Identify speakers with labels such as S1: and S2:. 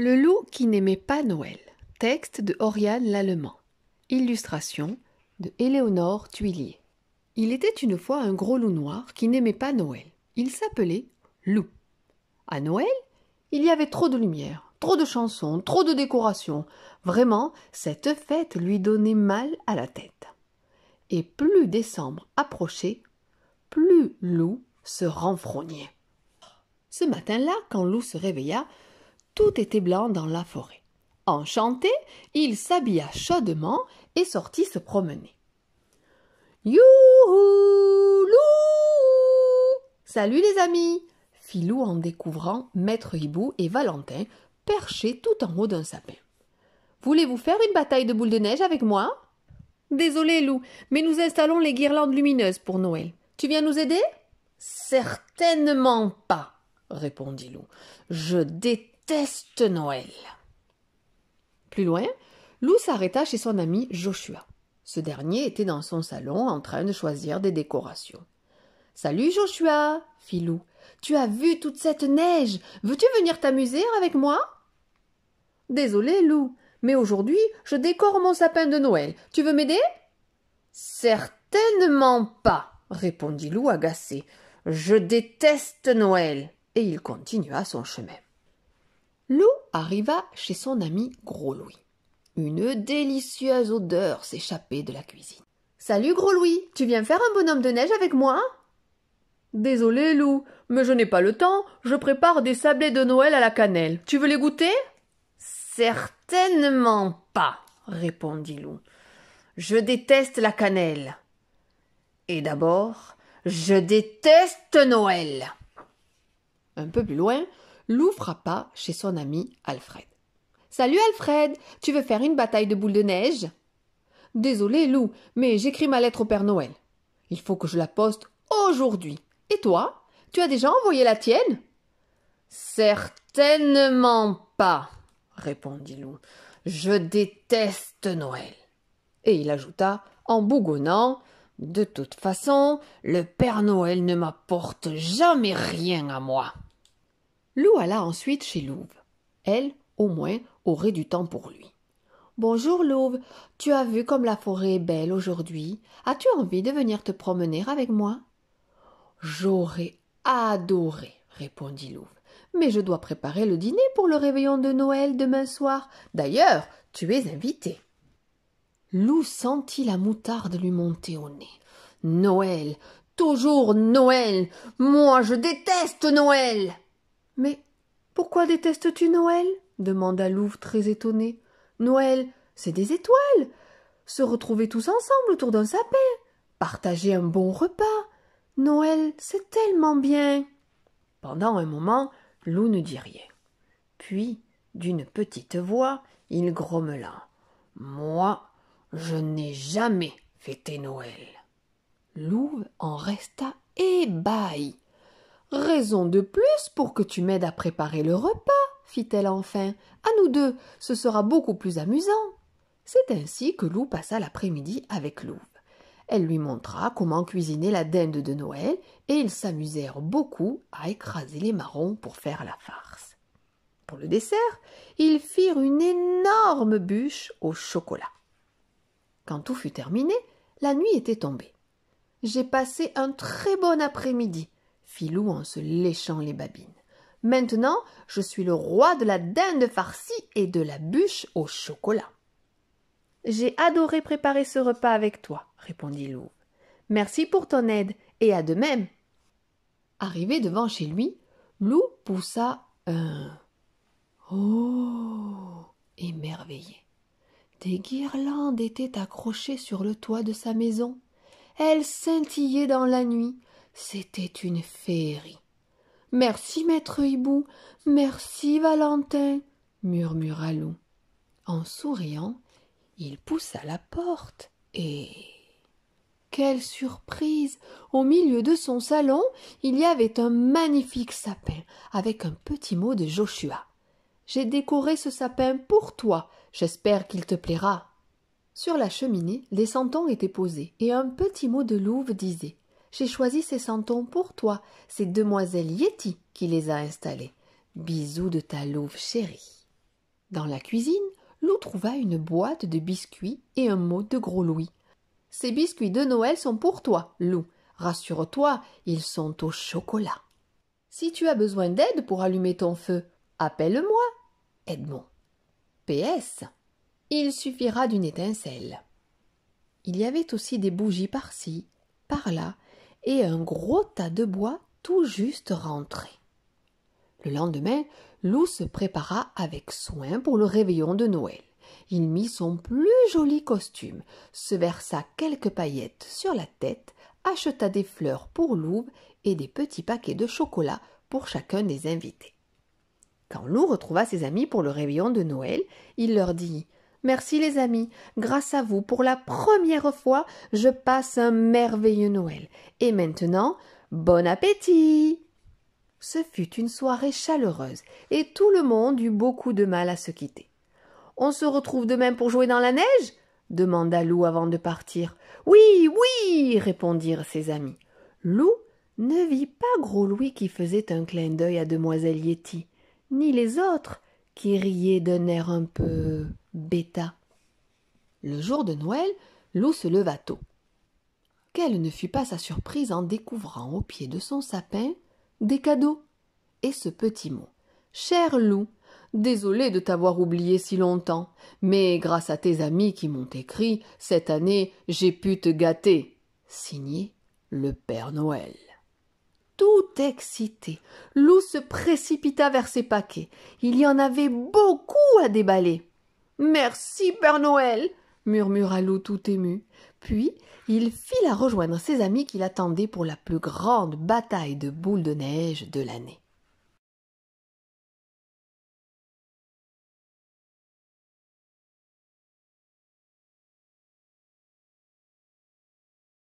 S1: Le loup qui n'aimait pas Noël. Texte de Oriane l'Allemand. Illustration de Éléonore Tuilier. Il était une fois un gros loup noir qui n'aimait pas Noël. Il s'appelait Loup. À Noël, il y avait trop de lumière, trop de chansons, trop de décorations. Vraiment, cette fête lui donnait mal à la tête. Et plus décembre approchait, plus Loup se renfrognait. Ce matin-là, quand Loup se réveilla, tout était blanc dans la forêt. Enchanté, il s'habilla chaudement et sortit se promener. Youhou Loup Salut les amis fit Loup en découvrant Maître Hibou et Valentin perchés tout en haut d'un sapin. Voulez-vous faire une bataille de boules de neige avec moi Désolé Loup, mais nous installons les guirlandes lumineuses pour Noël. Tu viens nous aider Certainement pas, répondit Loup. « Je déteste déteste Noël. Plus loin, Lou s'arrêta chez son ami Joshua. Ce dernier était dans son salon en train de choisir des décorations. Salut Joshua, fit Lou. Tu as vu toute cette neige. Veux-tu venir t'amuser avec moi Désolé Lou, mais aujourd'hui je décore mon sapin de Noël. Tu veux m'aider Certainement pas, répondit Lou agacé. Je déteste Noël. Et il continua son chemin. Lou arriva chez son ami Gros Louis. Une délicieuse odeur s'échappait de la cuisine. Salut Gros Louis, tu viens faire un bonhomme de neige avec moi Désolé Lou, mais je n'ai pas le temps. Je prépare des sablés de Noël à la cannelle. Tu veux les goûter Certainement pas, répondit Lou. Je déteste la cannelle. Et d'abord, je déteste Noël. Un peu plus loin, Loup frappa chez son ami Alfred. Salut Alfred, tu veux faire une bataille de boules de neige Désolé Loup, mais j'écris ma lettre au Père Noël. Il faut que je la poste aujourd'hui. Et toi Tu as déjà envoyé la tienne Certainement pas, répondit Loup. « Je déteste Noël. Et il ajouta, en bougonnant, de toute façon, le Père Noël ne m'apporte jamais rien à moi. Lou alla ensuite chez Louve. Elle, au moins, aurait du temps pour lui. Bonjour Louve, tu as vu comme la forêt est belle aujourd'hui. As-tu envie de venir te promener avec moi J'aurais adoré, répondit Louve. Mais je dois préparer le dîner pour le réveillon de Noël demain soir. D'ailleurs, tu es invité. Lou sentit la moutarde lui monter au nez. Noël, toujours Noël. Moi, je déteste Noël. Mais pourquoi détestes tu Noël? demanda Louve très étonnée. Noël, c'est des étoiles. Se retrouver tous ensemble autour d'un sapin. Partager un bon repas. Noël, c'est tellement bien. Pendant un moment, Lou ne dit rien. Puis, d'une petite voix, il grommela. Moi, je n'ai jamais fêté Noël. Louve en resta ébahie. Raison de plus pour que tu m'aides à préparer le repas, fit-elle enfin. À nous deux, ce sera beaucoup plus amusant. C'est ainsi que Lou passa l'après-midi avec Louve. Elle lui montra comment cuisiner la dinde de Noël et ils s'amusèrent beaucoup à écraser les marrons pour faire la farce. Pour le dessert, ils firent une énorme bûche au chocolat. Quand tout fut terminé, la nuit était tombée. J'ai passé un très bon après-midi, Loup en se léchant les babines. Maintenant, je suis le roi de la dinde farcie et de la bûche au chocolat. J'ai adoré préparer ce repas avec toi, répondit loup Merci pour ton aide et à de même. Arrivé devant chez lui, Lou poussa un Oh émerveillé. Des guirlandes étaient accrochées sur le toit de sa maison. Elles scintillaient dans la nuit, c'était une féerie. Merci, maître Hibou, merci, Valentin, murmura Loup. En souriant, il poussa la porte et. Quelle surprise Au milieu de son salon, il y avait un magnifique sapin avec un petit mot de Joshua. J'ai décoré ce sapin pour toi. J'espère qu'il te plaira. Sur la cheminée, les sentons étaient posés et un petit mot de louve disait j'ai choisi ces santons pour toi. C'est demoiselle Yeti qui les a installés. Bisous de ta louve chérie. Dans la cuisine, Lou trouva une boîte de biscuits et un mot de gros Louis. Ces biscuits de Noël sont pour toi, Lou. Rassure-toi, ils sont au chocolat. Si tu as besoin d'aide pour allumer ton feu, appelle-moi, Edmond. PS. Il suffira d'une étincelle. Il y avait aussi des bougies par-ci, par-là, et un gros tas de bois tout juste rentré. Le lendemain, Lou se prépara avec soin pour le réveillon de Noël. Il mit son plus joli costume, se versa quelques paillettes sur la tête, acheta des fleurs pour Louve et des petits paquets de chocolat pour chacun des invités. Quand Lou retrouva ses amis pour le réveillon de Noël, il leur dit Merci les amis, grâce à vous, pour la première fois, je passe un merveilleux Noël. Et maintenant, bon appétit Ce fut une soirée chaleureuse, et tout le monde eut beaucoup de mal à se quitter. On se retrouve demain pour jouer dans la neige demanda Lou avant de partir. Oui, oui répondirent ses amis. Lou ne vit pas Gros Louis qui faisait un clin d'œil à Demoiselle Yeti, ni les autres, qui riait d'un air un peu bêta. Le jour de Noël, loup se leva tôt. Quelle ne fut pas sa surprise en découvrant au pied de son sapin des cadeaux et ce petit mot. Cher loup, désolé de t'avoir oublié si longtemps, mais grâce à tes amis qui m'ont écrit, cette année j'ai pu te gâter. Signé le Père Noël tout excité. Loup se précipita vers ses paquets. Il y en avait beaucoup à déballer. Merci, Père Noël murmura Loup tout ému. Puis il fit la rejoindre ses amis qui l'attendaient pour la plus grande bataille de boules de neige de l'année.